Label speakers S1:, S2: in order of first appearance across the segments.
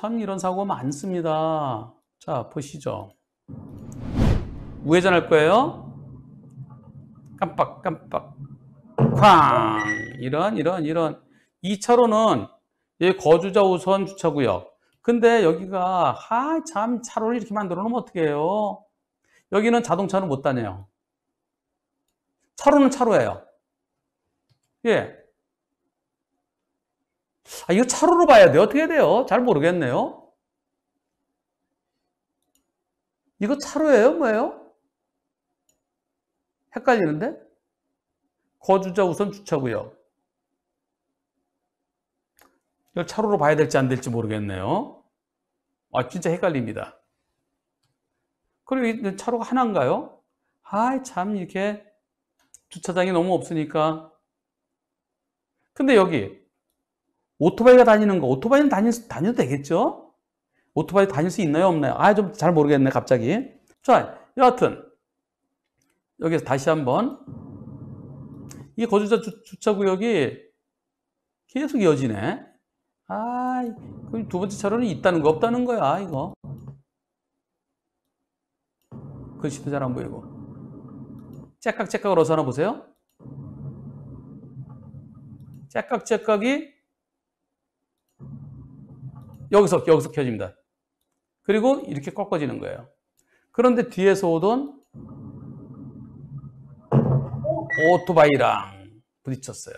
S1: 참 이런 사고 많습니다. 자, 보시죠. 우회전할 거예요. 깜빡, 깜빡, 쾅! 이런, 이런, 이런. 2차로는 여기 거주자 우선 주차구역. 근데 여기가, 하, 참, 차로를 이렇게 만들어 놓으면 어떻게해요 여기는 자동차는 못 다녀요. 차로는 차로예요. 예. 아, 이거 차로로 봐야 돼요? 어떻게 돼요? 잘 모르겠네요. 이거 차로예요? 뭐예요? 헷갈리는데? 거주자 우선 주차고요. 이걸 차로로 봐야 될지 안 될지 모르겠네요. 아 진짜 헷갈립니다. 그리고 차로가 하나인가요? 아이 참 이렇게 주차장이 너무 없으니까 근데 여기 오토바이가 다니는 거, 오토바이는 다니, 다녀도 되겠죠? 오토바이 다닐 수 있나요? 없나요? 아, 좀 잘 모르겠네, 갑자기. 자, 여하튼, 여기서 다시 한번. 이 거주자 주, 주차구역이 계속 이어지네. 아, 그럼 두 번째 차로는 있다는 거, 없다는 거야, 이거. 글씨도 잘 안 보이고. 째깍째깍으로서 하나 보세요. 째깍째깍이 여기서, 여기서 켜집니다. 그리고 이렇게 꺾어지는 거예요. 그런데 뒤에서 오던 오토바이랑 부딪혔어요.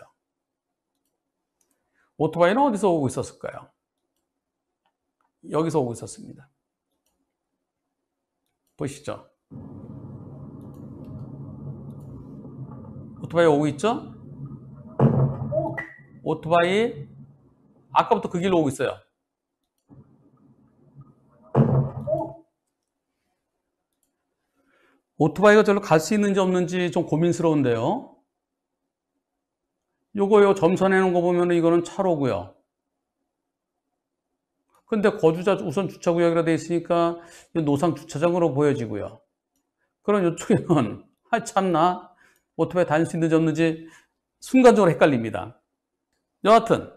S1: 오토바이는 어디서 오고 있었을까요? 여기서 오고 있었습니다. 보시죠. 오토바이 오고 있죠? 오토바이 아까부터 그 길로 오고 있어요. 오토바이가 절로 갈 수 있는지 없는지 좀 고민스러운데요. 요거 요 점선해 놓은 거 보면 이거는 차로고요. 근데 거주자 우선 주차구역이라 돼 있으니까 노상 주차장으로 보여지고요. 그럼 이쪽에는 아 참나 오토바이 다닐 수 있는지 없는지 순간적으로 헷갈립니다. 여하튼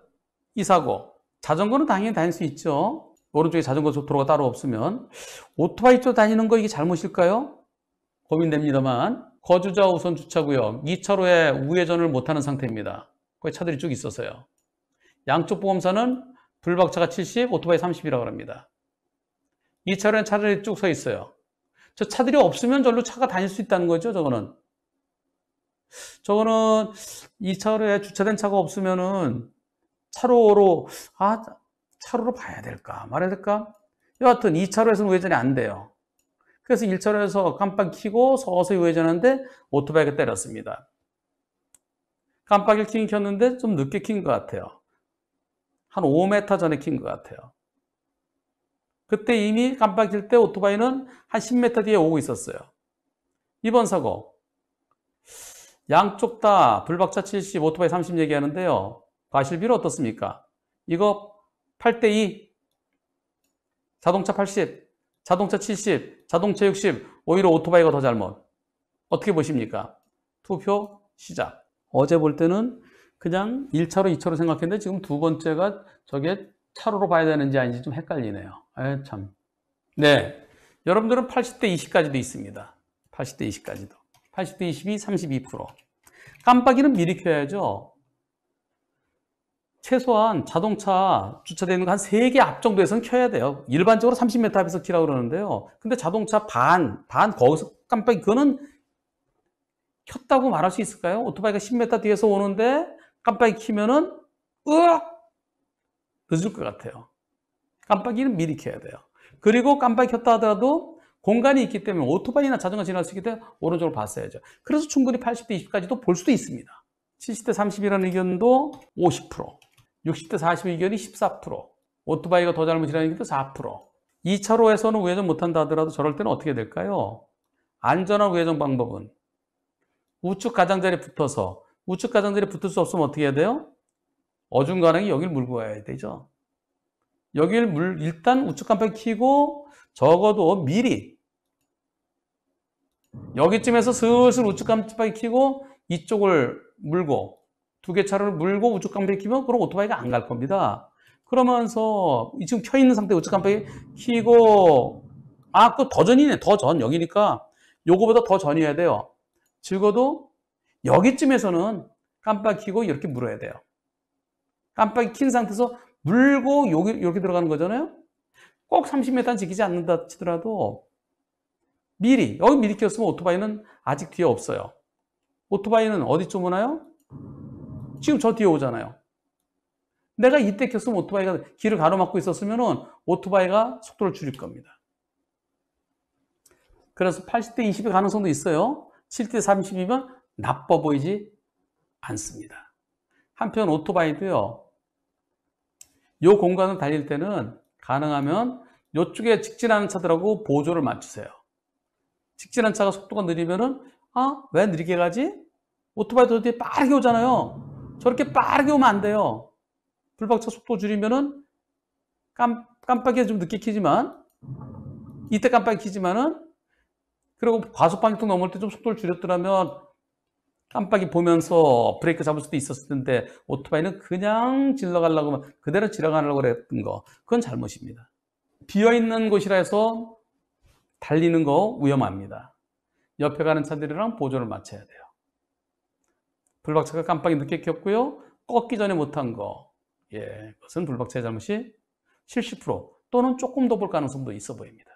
S1: 이 사고 자전거는 당연히 다닐 수 있죠. 오른쪽에 자전거 도로가 따로 없으면 오토바이 쪽 다니는 거 이게 잘못일까요? 고민됩니다만 거주자 우선 주차구역 2차로에 우회전을 못하는 상태입니다. 거기 차들이 쭉 있어서요. 양쪽 보험사는 블박차가 70, 오토바이 30이라고 합니다. 2차로엔 차들이 쭉 서 있어요. 저 차들이 없으면 절로 차가 다닐 수 있다는 거죠, 저거는. 저거는 2차로에 주차된 차가 없으면은 차로로, 아, 차로로 봐야 될까? 말해야 될까? 여하튼 2차로에서는 우회전이 안 돼요. 그래서 1차로에서 깜빡키고 서서히 우회전하는데 오토바이가 때렸습니다. 깜빡이를 킨 켰는데 좀 늦게 킨것 같아요. 한 5m 전에 킨것 같아요. 그때 이미 깜빡일 때 오토바이는 한 10m 뒤에 오고 있었어요. 이번 사고. 양쪽 다 불박차 70, 오토바이 30 얘기하는데요. 과실비로 어떻습니까? 이거 8대2, 자동차 80, 자동차 70, 자동차 60, 오히려 오토바이가 더 잘못. 어떻게 보십니까? 투표 시작. 어제 볼 때는 그냥 1차로, 2차로 생각했는데 지금 두 번째가 저게 차로로 봐야 되는지 아닌지 좀 헷갈리네요. 에 참. 네. 여러분들은 80대 20까지도 있습니다. 80대 20까지도. 80대 20이 32%. 깜빡이는 미리 켜야죠. 최소한 자동차 주차되어 있는 거 한 3개 앞 정도에서는 켜야 돼요. 일반적으로 30m 앞에서 키라고 그러는데요. 근데 자동차 반, 반 거기서 깜빡이, 그거는 켰다고 말할 수 있을까요? 오토바이가 10m 뒤에서 오는데 깜빡이 키면은, 으악! 늦을 것 같아요. 깜빡이는 미리 켜야 돼요. 그리고 깜빡이 켰다 하더라도 공간이 있기 때문에 오토바이나 자전거 지날 수 있기 때문에 오른쪽으로 봤어야죠. 그래서 충분히 80대 20까지도 볼 수도 있습니다. 70대 30이라는 의견도 50%. 60대 42견이 14%, 오토바이가 더 잘못이라는 게 또 4%. 2차로에서는 우회전 못한다 하더라도 저럴 때는 어떻게 될까요? 안전한 우회전 방법은 우측 가장자리에 붙어서 우측 가장자리에 붙을 수 없으면 어떻게 해야 돼요? 어중간하게 여길 물고 와야 되죠. 여길 물 일단 우측 깜빡 키고 적어도 미리 여기쯤에서 슬슬 우측 깜빡이 키고 이쪽을 물고 두개 차를 물고 우측 깜빡이 키면 그럼 오토바이가 안 갈 겁니다. 그러면서 지금 켜 있는 상태 우측 깜빡이 키고 아, 그 더 전이네. 더 전. 여기니까 요거보다 더 전이어야 돼요. 즐거도 여기쯤에서는 깜빡이 키고 이렇게 물어야 돼요. 깜빡이 킨 상태에서 물고 여기 이렇게 들어가는 거잖아요. 꼭3 0 m 지키지 않는다 치더라도 미리 여기 미리 켰으면 오토바이는 아직 뒤에 없어요. 오토바이는 어디쯤 오나요? 지금 저 뒤에 오잖아요. 내가 이때 계속 오토바이가 길을 가로막고 있었으면 오토바이가 속도를 줄일 겁니다. 그래서 80대 20의 가능성도 있어요. 7대 30이면 나빠 보이지 않습니다. 한편 오토바이도요. 요 공간을 달릴 때는 가능하면 요쪽에 직진하는 차들하고 보조를 맞추세요. 직진한 차가 속도가 느리면은 아, 왜 느리게 가지? 오토바이 도저히 빠르게 오잖아요. 저렇게 빠르게 오면 안 돼요. 불박차 속도 줄이면은 깜, 깜빡이 좀 늦게 키지만 이때 깜빡이 키지만은 그리고 과속방지턱 넘을 때 좀 속도를 줄였더라면 깜빡이 보면서 브레이크 잡을 수도 있었을 텐데 오토바이는 그냥 질러가려고 그대로 지나가려고 그랬던 거 그건 잘못입니다. 비어있는 곳이라 해서 달리는 거 위험합니다. 옆에 가는 차들이랑 보조를 맞춰야 돼요. 불박차가 깜빡이 늦게 켰고요. 꺾기 전에 못한 거. 예, 그것은 불박차의 잘못이 70% 또는 조금 더 볼 가능성도 있어 보입니다.